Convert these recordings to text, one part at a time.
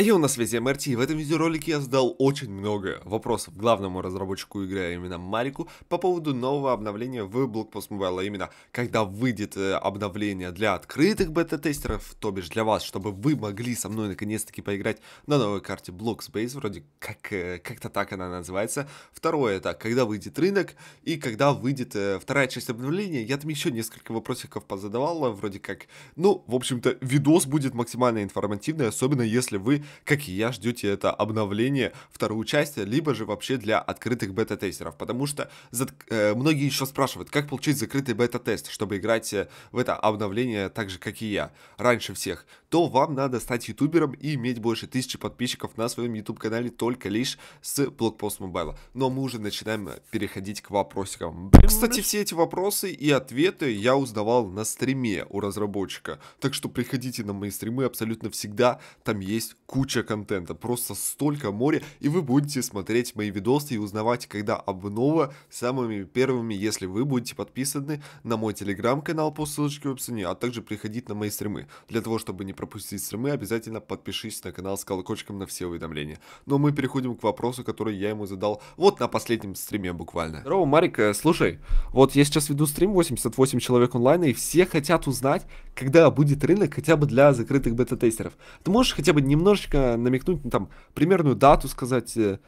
А я на связи МРТ, в этом видеоролике я задал очень много вопросов главному разработчику игры, а именно Марику, по поводу нового обновления в Blockpost Mobile, а именно, когда выйдет э, обновление для открытых бета-тестеров, то бишь для вас, чтобы вы могли со мной наконец-таки поиграть на новой карте Blockspace, вроде как, э, как-то так она называется. Второе, это когда выйдет рынок, и когда выйдет э, вторая часть обновления, я там еще несколько вопросиков позадавал, вроде как, ну, в общем-то, видос будет максимально информативный, особенно если вы как и я, ждете это обновление, вторую часть, либо же вообще для открытых бета-тестеров, потому что за, э, многие еще спрашивают, как получить закрытый бета-тест, чтобы играть э, в это обновление так же, как и я, раньше всех, то вам надо стать ютубером и иметь больше тысячи подписчиков на своем YouTube-канале только лишь с блокпост мобайла. Но мы уже начинаем э, переходить к вопросикам. Ну Кстати, все эти вопросы и ответы я узнавал на стриме у разработчика, так что приходите на мои стримы абсолютно всегда, там есть куча контента, просто столько моря, и вы будете смотреть мои видосы и узнавать, когда обнова самыми первыми, если вы будете подписаны на мой телеграм-канал по ссылочке в описании, а также приходить на мои стримы. Для того, чтобы не пропустить стримы, обязательно подпишись на канал с колокольчиком на все уведомления. Но ну, а мы переходим к вопросу, который я ему задал вот на последнем стриме буквально. Здорово, Марик, э, слушай, вот я сейчас веду стрим, 88 человек онлайн, и все хотят узнать, когда будет рынок хотя бы для закрытых бета-тестеров. Ты можешь хотя бы немножко немножечко намекнуть, ну, там, примерную дату сказать. Э,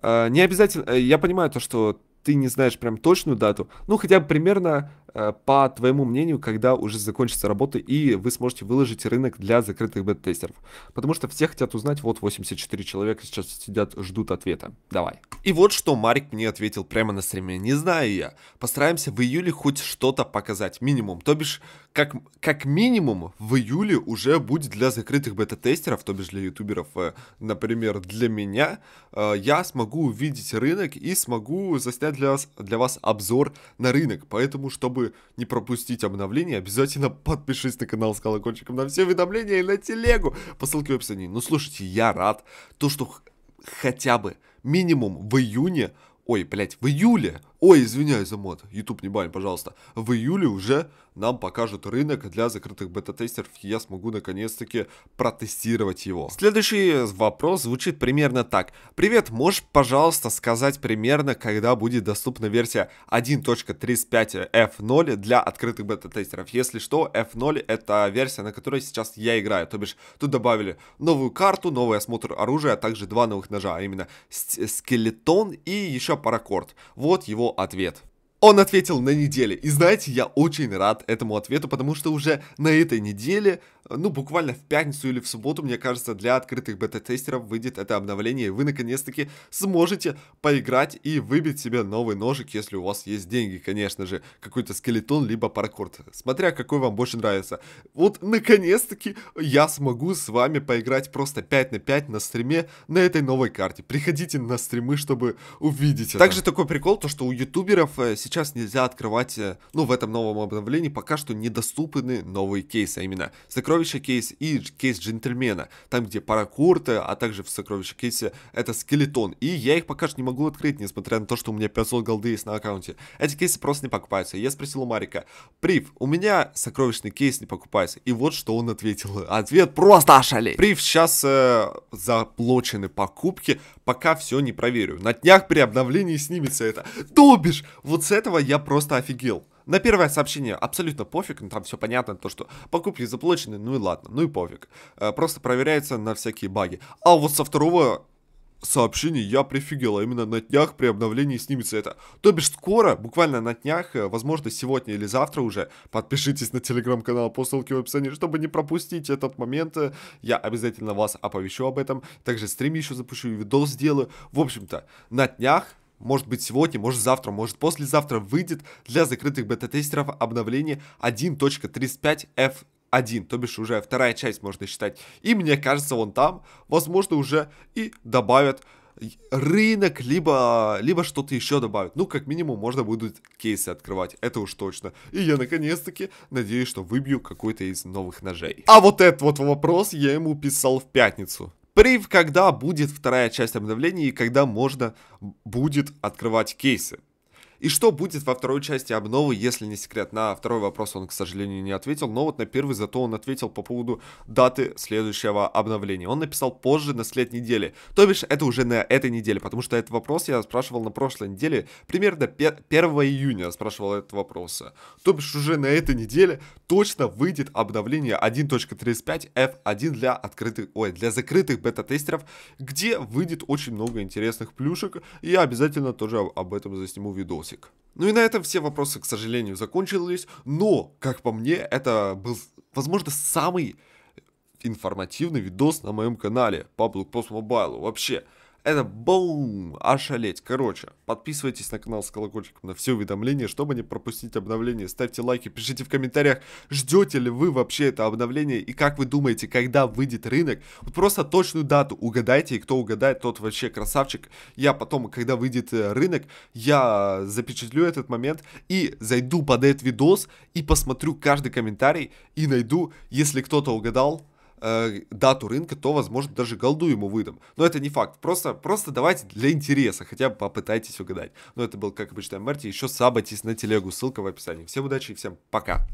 а, не обязательно, э, я понимаю то, что ты не знаешь прям точную дату, ну хотя бы примерно Э, по твоему мнению, когда уже закончится работа и вы сможете выложить рынок для закрытых бета-тестеров? Потому что все хотят узнать, вот 84 человека сейчас сидят, ждут ответа. Давай. И вот что Марик мне ответил прямо на стриме. Не знаю я. Постараемся в июле хоть что-то показать, минимум. То бишь, как, как минимум в июле уже будет для закрытых бета-тестеров, то бишь для ютуберов, э, например, для меня, э, я смогу увидеть рынок и смогу заснять для вас, для вас обзор на рынок. Поэтому, чтобы чтобы не пропустить обновление обязательно подпишись на канал с колокольчиком на все уведомления и на телегу по ссылке в описании. Ну, слушайте, я рад, то, что хотя бы минимум в июне, ой, блядь, в июле Ой, извиняюсь за мод, YouTube не бань, пожалуйста. В июле уже нам покажут рынок для закрытых бета-тестеров, и я смогу наконец-таки протестировать его. Следующий вопрос звучит примерно так. Привет, можешь, пожалуйста, сказать примерно, когда будет доступна версия 1.35 F0 для открытых бета-тестеров? Если что, F0 это версия, на которой сейчас я играю, то бишь тут добавили новую карту, новый осмотр оружия, а также два новых ножа, а именно скелетон и еще паракорд. Вот его ответ – он ответил на неделе. И знаете, я очень рад этому ответу, потому что уже на этой неделе, ну буквально в пятницу или в субботу, мне кажется, для открытых бета-тестеров выйдет это обновление, и вы наконец-таки сможете поиграть и выбить себе новый ножик, если у вас есть деньги, конечно же, какой-то скелетон, либо паркур, смотря какой вам больше нравится. Вот наконец-таки я смогу с вами поиграть просто 5 на 5 на стриме на этой новой карте. Приходите на стримы, чтобы увидеть это. Также такой прикол, то что у ютуберов э, сейчас нельзя открывать, э, ну, в этом новом обновлении пока что недоступны новые кейсы, а именно сокровища кейс и кейс джентльмена, там, где пара курты, а также в сокровища кейсе это скелетон, и я их пока что не могу открыть, несмотря на то, что у меня 500 голды есть на аккаунте. Эти кейсы просто не покупаются. Я спросил у Марика, Прив, у меня сокровищный кейс не покупается, и вот что он ответил. Ответ просто ошалеть. Прив, сейчас э, заплочены покупки, пока все не проверю. На днях при обновлении снимется это. То бишь, вот с этого я просто офигел. На первое сообщение абсолютно пофиг, ну там все понятно, то что покупки заблочены, ну и ладно, ну и пофиг. Э, просто проверяется на всякие баги. А вот со второго сообщения я прифигел, а именно на днях при обновлении снимется это. То бишь скоро, буквально на днях, э, возможно сегодня или завтра уже, подпишитесь на телеграм-канал по ссылке в описании, чтобы не пропустить этот момент, э, я обязательно вас оповещу об этом, также стрим еще запущу и видос сделаю. В общем-то, на днях может быть сегодня, может завтра, может послезавтра выйдет для закрытых бета-тестеров обновление 1.35F 1, то бишь уже вторая часть можно считать. И мне кажется, вон там, возможно, уже и добавят рынок, либо, либо что-то еще добавят. Ну, как минимум, можно будут кейсы открывать, это уж точно. И я, наконец-таки, надеюсь, что выбью какой-то из новых ножей. А вот этот вот вопрос я ему писал в пятницу при когда будет вторая часть обновления и когда можно будет открывать кейсы. И что будет во второй части обновы, если не секрет? На второй вопрос он, к сожалению, не ответил, но вот на первый зато он ответил по поводу даты следующего обновления. Он написал позже на след недели, то бишь это уже на этой неделе, потому что этот вопрос я спрашивал на прошлой неделе, примерно 1 июня спрашивал этот вопрос. То бишь уже на этой неделе точно выйдет обновление 1.35 F1 для открытых, ой, для закрытых бета-тестеров, где выйдет очень много интересных плюшек, и я обязательно тоже об этом засниму видос вопросик. Ну и на этом все вопросы, к сожалению, закончились. Но, как по мне, это был, возможно, самый информативный видос на моем канале по Black Post Mobile. Вообще, это бум! Ошалеть. Короче, подписывайтесь на канал с колокольчиком на все уведомления, чтобы не пропустить обновление. Ставьте лайки, пишите в комментариях, ждете ли вы вообще это обновление и как вы думаете, когда выйдет рынок. Вот просто точную дату угадайте, и кто угадает, тот вообще красавчик. Я потом, когда выйдет э, рынок, я запечатлю этот момент и зайду под этот видос и посмотрю каждый комментарий и найду, если кто-то угадал, э, дату рынка, то, возможно, даже голду ему выдам. Но это не факт. Просто, просто давайте для интереса, хотя бы попытайтесь угадать. Но это был, как обычно, Марти. Еще сабатись на телегу. Ссылка в описании. Всем удачи и всем пока.